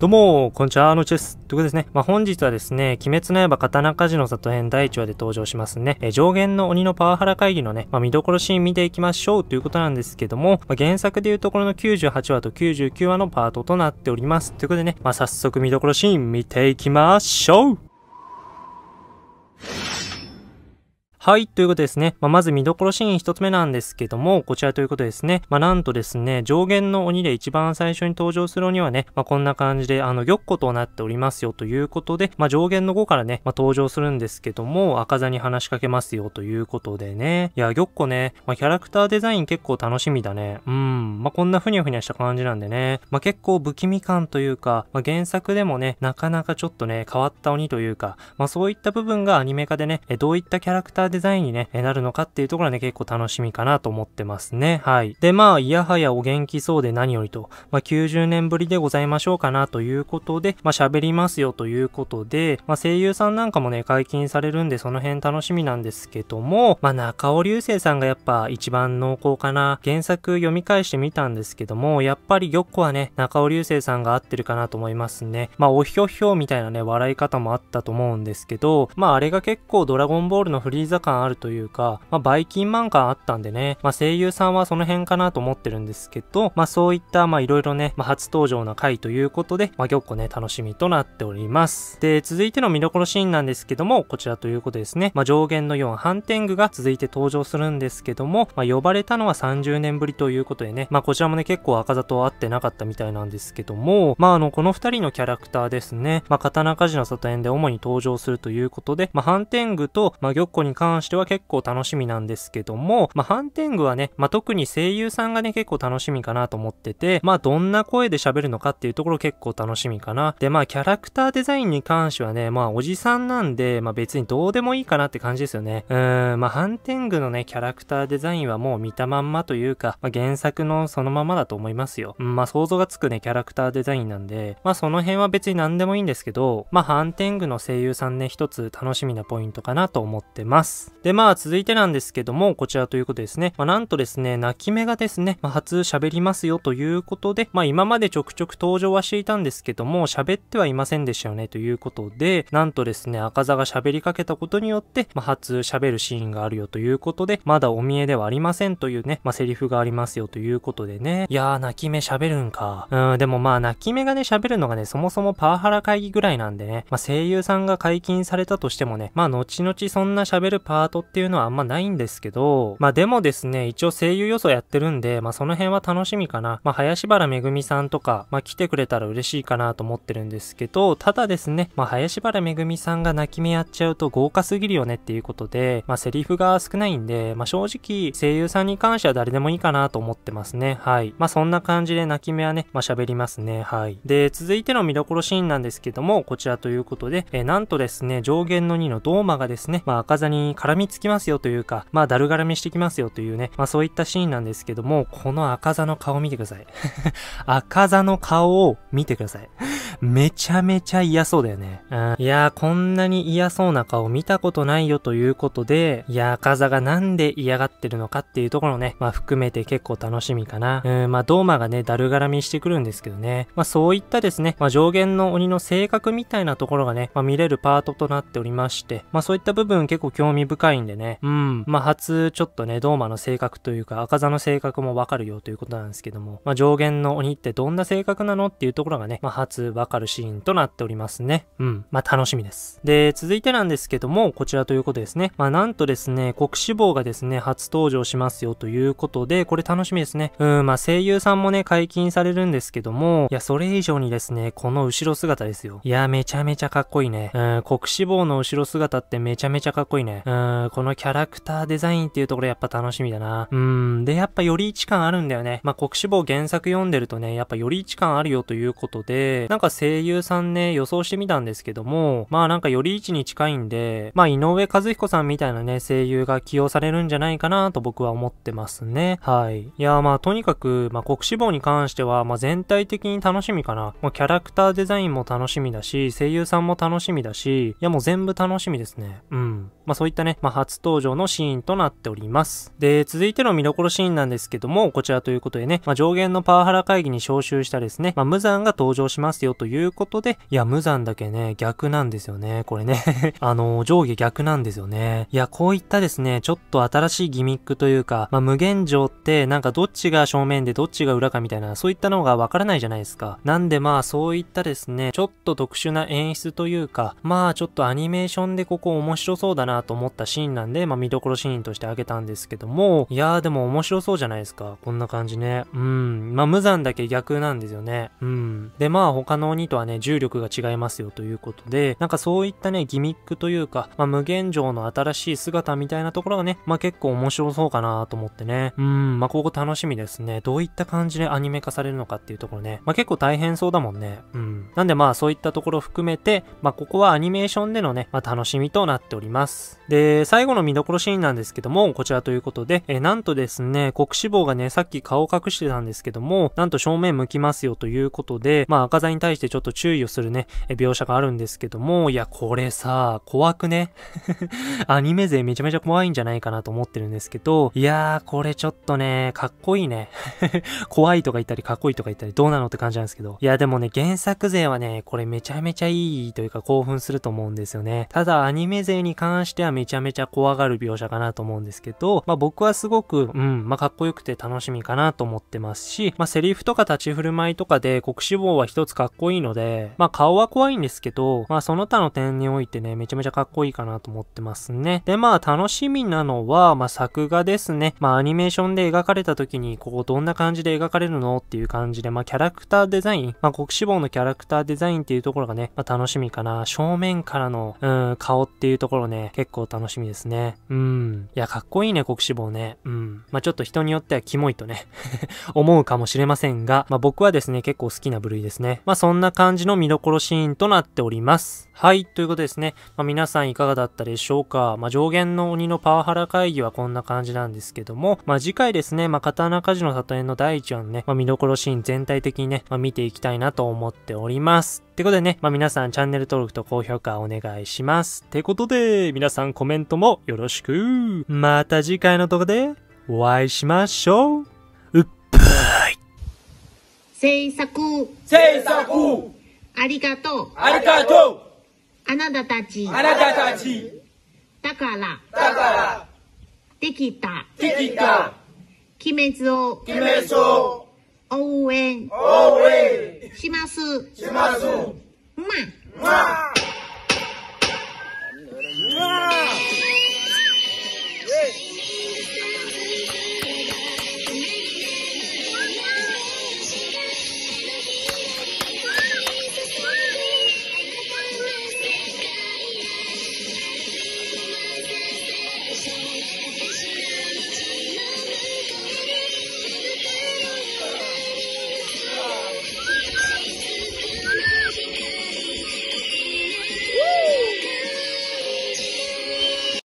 どうも、こんにちは、のちです。ということですね。まあ、本日はですね、鬼滅の刃刀鍛冶の里編第1話で登場しますね。え、上限の鬼のパワハラ会議のね、まあ、見どころシーン見ていきましょうということなんですけども、まあ、原作でいうところの98話と99話のパートとなっております。ということでね、まあ、早速見どころシーン見ていきましょうはい、ということですね。まあ、まず見どころシーン一つ目なんですけども、こちらということですね。まあ、なんとですね、上限の鬼で一番最初に登場する鬼はね、まあ、こんな感じで、あの、玉子となっておりますよということで、ま上限の5からね、ま登場するんですけども、赤座に話しかけますよということでね。いや、玉子ね、まキャラクターデザイン結構楽しみだね。うん、まこんなふにゃふにゃした感じなんでね。ま結構不気味感というか、ま原作でもね、なかなかちょっとね、変わった鬼というか、まそういった部分がアニメ化でね、どういったキャラクターデザインにね、なるのかっていうところはね、結構楽しみかなと思ってますね。はい。で、まあ、いやはやお元気そうで何よりと、まあ、90年ぶりでございましょうかなということで、まあ、喋りますよということで、まあ、声優さんなんかもね、解禁されるんで、その辺楽しみなんですけども、まあ、中尾流星さんがやっぱ一番濃厚かな。原作読み返してみたんですけども、やっぱり玉子はね、中尾流星さんが合ってるかなと思いますね。まあ、おひょひょみたいなね、笑い方もあったと思うんですけど、まあ、あれが結構ドラゴンボールのフリーザ感あるというか、まあ、バイキンマン感あったんでね、まあ、声優さんはその辺かなと思ってるんですけど、まあ、そういった、まあ、いろいろね、まあ、初登場な回ということで、まあ、結構ね、楽しみとなっております。で、続いての見どころシーンなんですけども、こちらということですね。まあ、上限の4、ハン反ングが続いて登場するんですけども、まあ、呼ばれたのは30年ぶりということでね、まあ、こちらもね、結構赤座と会ってなかったみたいなんですけども、まあ、あの、この2人のキャラクターですね、まあ、刀鍛冶の里園で主に登場するということで、まあ、反ングと、まあ、玉子に関関しては結構楽しみなんですけども、まあ、ハンテングはね、まあ、特に声優さんがね、結構楽しみかなと思ってて、まあ、どんな声で喋るのかっていうところ結構楽しみかな。で、まあ、キャラクターデザインに関してはね、まあ、おじさんなんで、まあ、別にどうでもいいかなって感じですよね。うーん、まあ、ハンテングのね、キャラクターデザインはもう見たまんまというか、まあ、原作のそのままだと思いますよ。うん、まあ、想像がつくね、キャラクターデザインなんで、まあ、その辺は別に何でもいいんですけど、まあ、ハンテングの声優さんね、一つ楽しみなポイントかなと思ってます。。で、まあ続いてなんですけども、こちらということですね。まあなんとですね、泣き目がですね、まあ、初喋りますよということで、まあ今までちょくちょく登場はしていたんですけども、喋ってはいませんでしたよねということで、なんとですね、赤座が喋りかけたことによって、まあ初喋るシーンがあるよということで、まだお見えではありませんというね、まあセリフがありますよということでね。いやー、泣き目喋るんか。うん、でもまあ泣き目がね、喋るのがね、そもそもパワハラ会議ぐらいなんでね、まあ声優さんが解禁されたとしてもね、まあ後々そんな喋るパパートっていうのはあんまないんですけど、まあでもですね、一応声優予想やってるんで、まあその辺は楽しみかな。まあ林原めぐみさんとか、まあ来てくれたら嬉しいかなと思ってるんですけど、ただですね、まあ林原めぐみさんが泣き目やっちゃうと豪華すぎるよねっていうことで、まあセリフが少ないんで、まあ正直声優さんに関しては誰でもいいかなと思ってますね。はい。まあそんな感じで泣き目はね、まあ喋りますね。はい。で、続いての見どころシーンなんですけども、こちらということで、えー、なんとですね、上限の2のドーマがですね、まあ赤座に絡みつきますよというか、まあ、だるがらみしてきますよというね、まあ、そういったシーンなんですけども、この赤座の顔を見てください。赤座の顔を見てください。めちゃめちゃ嫌そうだよね。うん、いやー、こんなに嫌そうな顔見たことないよということで、いやー、赤座がなんで嫌がってるのかっていうところね、まあ、含めて結構楽しみかな。うん、まあ、ドーマがね、だるがらみしてくるんですけどね。まあ、そういったですね、まあ、上限の鬼の性格みたいなところがね、まあ、見れるパートとなっておりまして、まあ、そういった部分結構興味深いんでね。うん。まあ、初、ちょっとね、ドーマの性格というか、赤座の性格もわかるよということなんですけども、まあ、上限の鬼ってどんな性格なのっていうところがね、まあ、初わかるシーンとなっておりますね。うん。まあ、楽しみです。で、続いてなんですけども、こちらということですね。まあ、なんとですね、国志望がですね、初登場しますよということで、これ楽しみですね。うん、まあ、声優さんもね、解禁されるんですけども、いや、それ以上にですね、この後ろ姿ですよ。いや、めちゃめちゃかっこいいね。うん、国志望の後ろ姿ってめちゃめちゃかっこいいね。うん、ん、このキャラクターデザインっていうところやっぱ楽しみだな。うん、で、やっぱより一感あるんだよね。まあ、国志望原作読んでるとね、やっぱより一感あるよということで、なんか声優さんね、予想してみたんですけども、まあなんかより一に近いんで、まあ井上和彦さんみたいなね、声優が起用されるんじゃないかなと僕は思ってますね。はい。いや、まあとにかく、まあ国志望に関しては、まあ全体的に楽しみかな。もうキャラクターデザインも楽しみだし、声優さんも楽しみだし、いやもう全部楽しみですね。うん。まあそういったったね、まあ、初登場のシーンとなっております。で、続いての見どころシーンなんですけども、こちらということでね、まあ、上限のパワハラ会議に招集したですね、まあ、無残が登場しますよということで、いや、無残だけね、逆なんですよね。これね あの上下逆なんですよね。いや、こういったですね、ちょっと新しいギミックというか、まあ、無限上って、なんかどっちが正面でどっちが裏かみたいな、そういったのがわからないじゃないですか。なんでまあ、そういったですね、ちょっと特殊な演出というか、まあ、ちょっとアニメーションでここ面白そうだなと思ったシーンなんで、まあ、見どころシーンとして挙げたんですけども、いやーでも面白そうじゃないですか。こんな感じね。うん。まあ、無残だけ逆なんですよね。うん。で、まあ、他の鬼とはね、重力が違いますよということで、なんかそういったね、ギミックというか、まあ、無限城の新しい姿みたいなところがね、まあ、結構面白そうかなと思ってね。うん。まあ、ここ楽しみですね。どういった感じでアニメ化されるのかっていうところね。まあ、結構大変そうだもんね。うん。なんでまあ、そういったところ含めて、まあ、ここはアニメーションでのね、まあ、楽しみとなっております。で、で、最後の見どころシーンなんですけども、こちらということで、えなんとですね、国志望がね、さっき顔を隠してたんですけども、なんと正面向きますよということで、まあ赤座に対してちょっと注意をするね、え描写があるんですけども、いや、これさ、怖くね アニメ勢めちゃめちゃ怖いんじゃないかなと思ってるんですけど、いやー、これちょっとね、かっこいいね。怖いとか言ったり、かっこいいとか言ったり、どうなのって感じなんですけど。いや、でもね、原作勢はね、これめちゃめちゃいいというか興奮すると思うんですよね。ただ、アニメ勢に関してはめちゃちゃめちゃ怖がる描写かなと思うんですけど、まあ僕はすごく、うん、まあかっこよくて楽しみかなと思ってますし、まあセリフとか立ち振る舞いとかで国志望は一つかっこいいので、まあ顔は怖いんですけど、まあその他の点においてね、めちゃめちゃかっこいいかなと思ってますね。で、まあ楽しみなのは、まあ作画ですね。まあアニメーションで描かれた時に、ここどんな感じで描かれるのっていう感じで、まあキャラクターデザイン、まあ国志望のキャラクターデザインっていうところがね、まあ楽しみかな。正面からの、うん、顔っていうところね、結構楽楽しみですね。うん。いや、かっこいいね、国志望ね。うん。まあ、ちょっと人によってはキモいとね 思うかもしれませんが、まあ、僕はですね、結構好きな部類ですね。まあ、そんな感じの見どころシーンとなっております。はい、ということですね。まあ、皆さんいかがだったでしょうか。まあ、上限の鬼のパワハラ会議はこんな感じなんですけども、まあ、次回ですね、まあ、刀鍛冶の里園の第1話のね、まあ、見どころシーン全体的にね、まあ、見ていきたいなと思っております。ってことでね、まあ、皆さんチャンネル登録と高評価お願いします。ってことで、皆さんコメントもよろしく。また次回の動画でお会いしましょう。うっぷーい。制作。制作。ありがとう。ありがとう。あなたたち。あなたたち。だから。だから。できた。できた。鬼滅を。鬼滅を。応援応援。します。します。まあ。ま